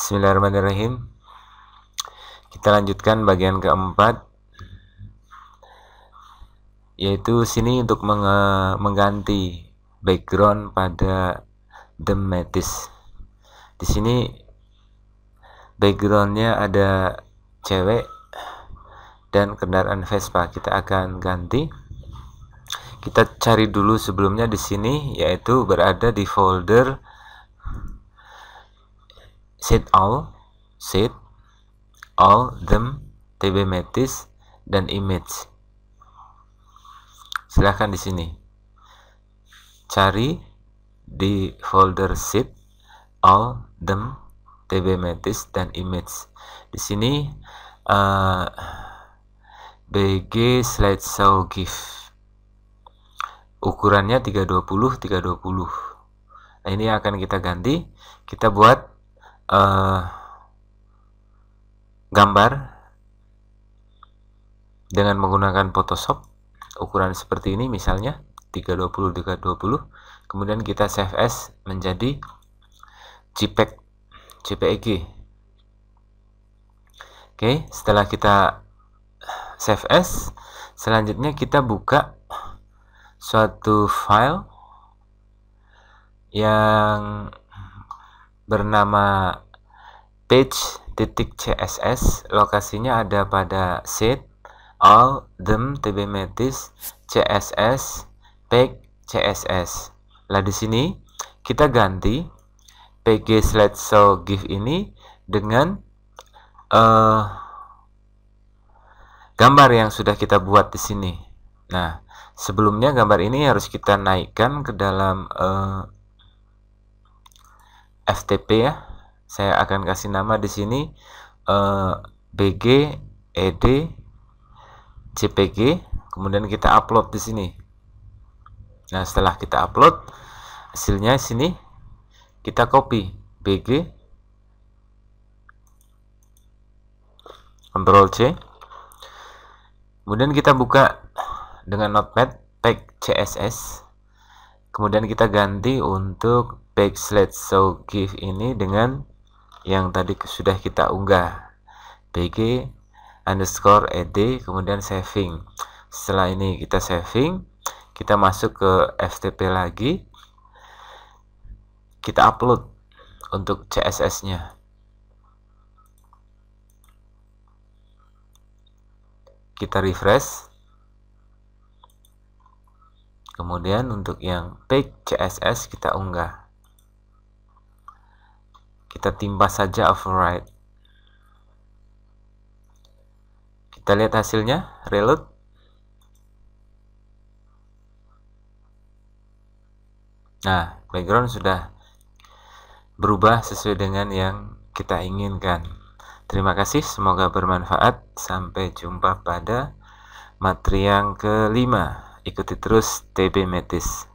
Bismillahirrahmanirrahim. Kita lanjutkan bagian keempat yaitu sini untuk mengganti background pada the Metis. Di sini backgroundnya ada cewek dan kendaraan Vespa kita akan ganti. Kita cari dulu sebelumnya di sini yaitu berada di folder Set all, set all, them, TB metis, dan image. Silahkan di sini. Cari di folder set all, them, TB metis, dan image. Di sini uh, eh, BG show GIF. Ukurannya 320 320. Nah, ini akan kita ganti. Kita buat uh, gambar dengan menggunakan Photoshop ukuran seperti ini misalnya 320 320 kemudian kita save as menjadi JPEG JPEG oke setelah kita save as selanjutnya kita buka suatu file yang bernama page.css lokasinya ada pada set all them metis css page css lah di sini kita ganti pg slideshow gif ini dengan uh, gambar yang sudah kita buat di sini nah sebelumnya gambar ini harus kita naikkan ke dalam uh, STP ya saya akan kasih nama di sini eh, BG ED JPG kemudian kita upload di sini nah setelah kita upload hasilnya di sini kita copy BG Ctrl C kemudian kita buka dengan notepad tag CSS kemudian kita ganti untuk backslash so give ini dengan yang tadi sudah kita unggah bg underscore ed kemudian saving setelah ini kita saving kita masuk ke ftp lagi kita upload untuk css nya kita refresh kemudian untuk yang page css kita unggah kita timpa saja override. Kita lihat hasilnya, reload. Nah, background sudah berubah sesuai dengan yang kita inginkan. Terima kasih, semoga bermanfaat. Sampai jumpa pada materi yang kelima. Ikuti terus TB Metis.